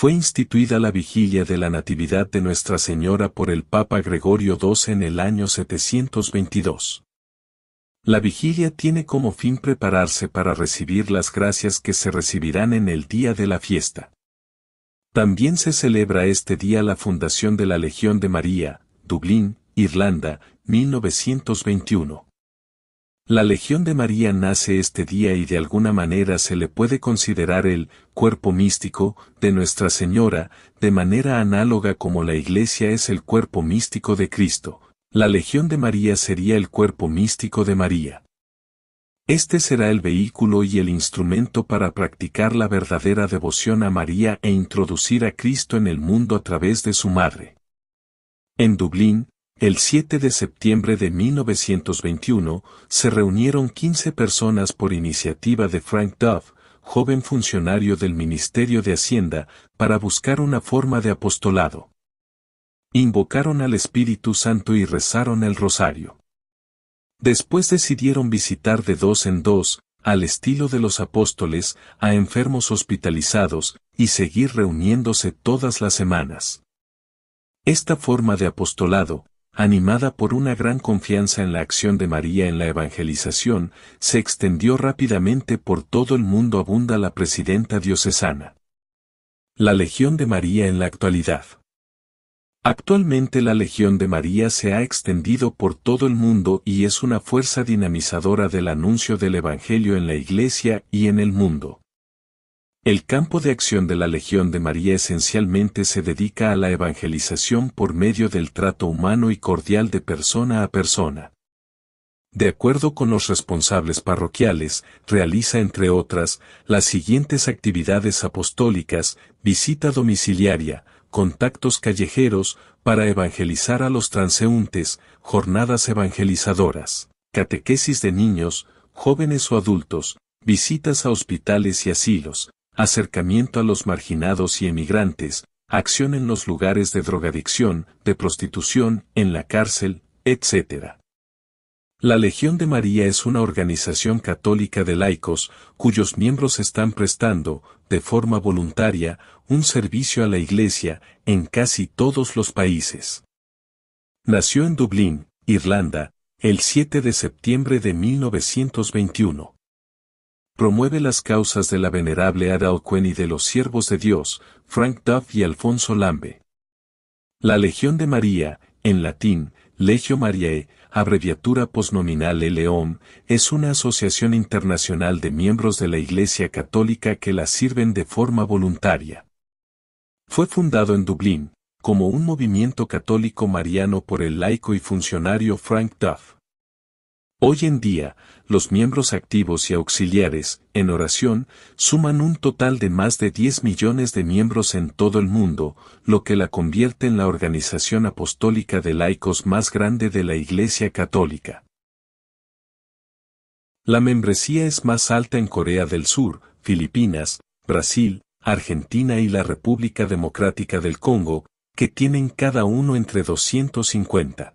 fue instituida la vigilia de la Natividad de Nuestra Señora por el Papa Gregorio XII en el año 722. La vigilia tiene como fin prepararse para recibir las gracias que se recibirán en el día de la fiesta. También se celebra este día la fundación de la Legión de María, Dublín, Irlanda, 1921. La Legión de María nace este día y de alguna manera se le puede considerar el cuerpo místico de Nuestra Señora, de manera análoga como la Iglesia es el cuerpo místico de Cristo. La Legión de María sería el cuerpo místico de María. Este será el vehículo y el instrumento para practicar la verdadera devoción a María e introducir a Cristo en el mundo a través de su madre. En Dublín, el 7 de septiembre de 1921 se reunieron 15 personas por iniciativa de Frank Duff, joven funcionario del Ministerio de Hacienda, para buscar una forma de apostolado. Invocaron al Espíritu Santo y rezaron el rosario. Después decidieron visitar de dos en dos, al estilo de los apóstoles, a enfermos hospitalizados, y seguir reuniéndose todas las semanas. Esta forma de apostolado, animada por una gran confianza en la acción de María en la evangelización, se extendió rápidamente por todo el mundo abunda la presidenta diocesana. La Legión de María en la actualidad. Actualmente la Legión de María se ha extendido por todo el mundo y es una fuerza dinamizadora del anuncio del Evangelio en la Iglesia y en el mundo. El campo de acción de la Legión de María esencialmente se dedica a la evangelización por medio del trato humano y cordial de persona a persona. De acuerdo con los responsables parroquiales, realiza entre otras las siguientes actividades apostólicas, visita domiciliaria, contactos callejeros, para evangelizar a los transeúntes, jornadas evangelizadoras, catequesis de niños, jóvenes o adultos, visitas a hospitales y asilos, acercamiento a los marginados y emigrantes, acción en los lugares de drogadicción, de prostitución, en la cárcel, etc. La Legión de María es una organización católica de laicos cuyos miembros están prestando, de forma voluntaria, un servicio a la Iglesia en casi todos los países. Nació en Dublín, Irlanda, el 7 de septiembre de 1921 promueve las causas de la venerable Ada Quinn y de los siervos de Dios, Frank Duff y Alfonso Lambe. La Legión de María, en latín, Legio Mariae, abreviatura posnominal León, es una asociación internacional de miembros de la Iglesia Católica que la sirven de forma voluntaria. Fue fundado en Dublín, como un movimiento católico mariano por el laico y funcionario Frank Duff. Hoy en día, los miembros activos y auxiliares, en oración, suman un total de más de 10 millones de miembros en todo el mundo, lo que la convierte en la organización apostólica de laicos más grande de la Iglesia Católica. La membresía es más alta en Corea del Sur, Filipinas, Brasil, Argentina y la República Democrática del Congo, que tienen cada uno entre 250.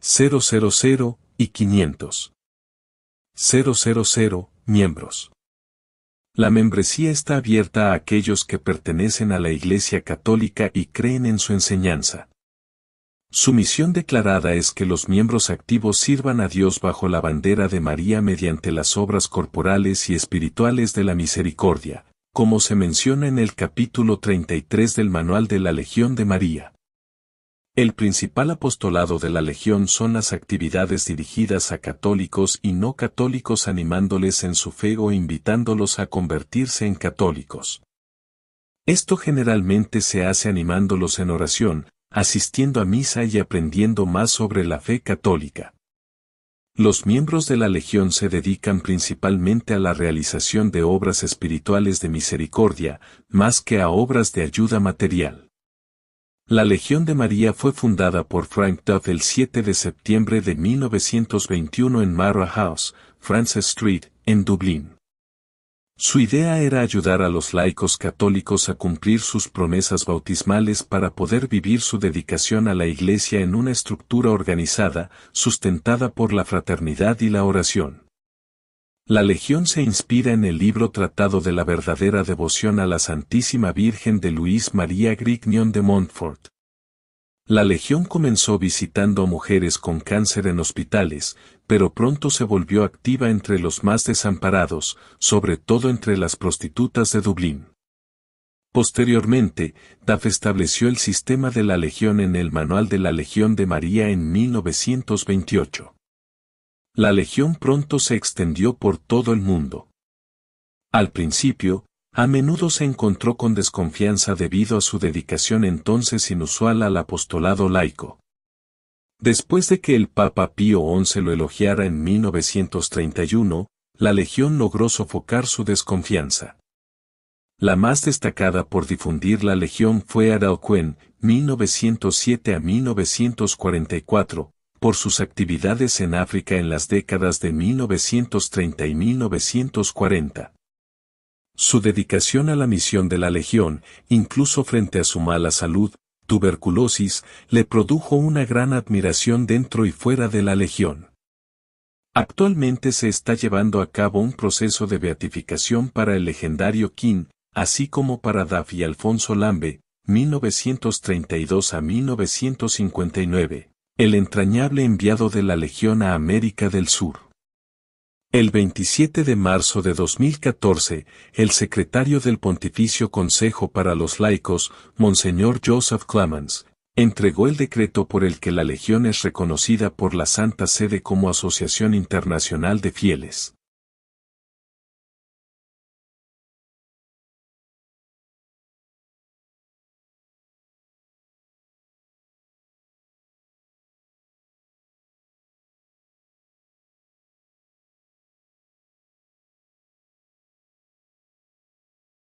000 y 500. 000 miembros. La membresía está abierta a aquellos que pertenecen a la Iglesia Católica y creen en su enseñanza. Su misión declarada es que los miembros activos sirvan a Dios bajo la bandera de María mediante las obras corporales y espirituales de la misericordia, como se menciona en el capítulo 33 del Manual de la Legión de María. El principal apostolado de la Legión son las actividades dirigidas a católicos y no católicos animándoles en su fe o invitándolos a convertirse en católicos. Esto generalmente se hace animándolos en oración, asistiendo a misa y aprendiendo más sobre la fe católica. Los miembros de la Legión se dedican principalmente a la realización de obras espirituales de misericordia, más que a obras de ayuda material. La Legión de María fue fundada por Frank Duff el 7 de septiembre de 1921 en Mara House, Francis Street, en Dublín. Su idea era ayudar a los laicos católicos a cumplir sus promesas bautismales para poder vivir su dedicación a la Iglesia en una estructura organizada, sustentada por la fraternidad y la oración. La Legión se inspira en el libro Tratado de la verdadera devoción a la Santísima Virgen de Luis María Grignion de Montfort. La Legión comenzó visitando a mujeres con cáncer en hospitales, pero pronto se volvió activa entre los más desamparados, sobre todo entre las prostitutas de Dublín. Posteriormente, Duff estableció el sistema de la Legión en el Manual de la Legión de María en 1928. La legión pronto se extendió por todo el mundo. Al principio, a menudo se encontró con desconfianza debido a su dedicación entonces inusual al apostolado laico. Después de que el Papa Pío XI lo elogiara en 1931, la Legión logró sofocar su desconfianza. La más destacada por difundir la Legión fue Araucuen, 1907 a 1944, por sus actividades en África en las décadas de 1930 y 1940. Su dedicación a la misión de la Legión, incluso frente a su mala salud, tuberculosis, le produjo una gran admiración dentro y fuera de la Legión. Actualmente se está llevando a cabo un proceso de beatificación para el legendario King, así como para Daffy Alfonso Lambe, 1932 a 1959 el entrañable enviado de la Legión a América del Sur. El 27 de marzo de 2014, el secretario del Pontificio Consejo para los Laicos, Monseñor Joseph Clemens, entregó el decreto por el que la Legión es reconocida por la Santa Sede como Asociación Internacional de Fieles.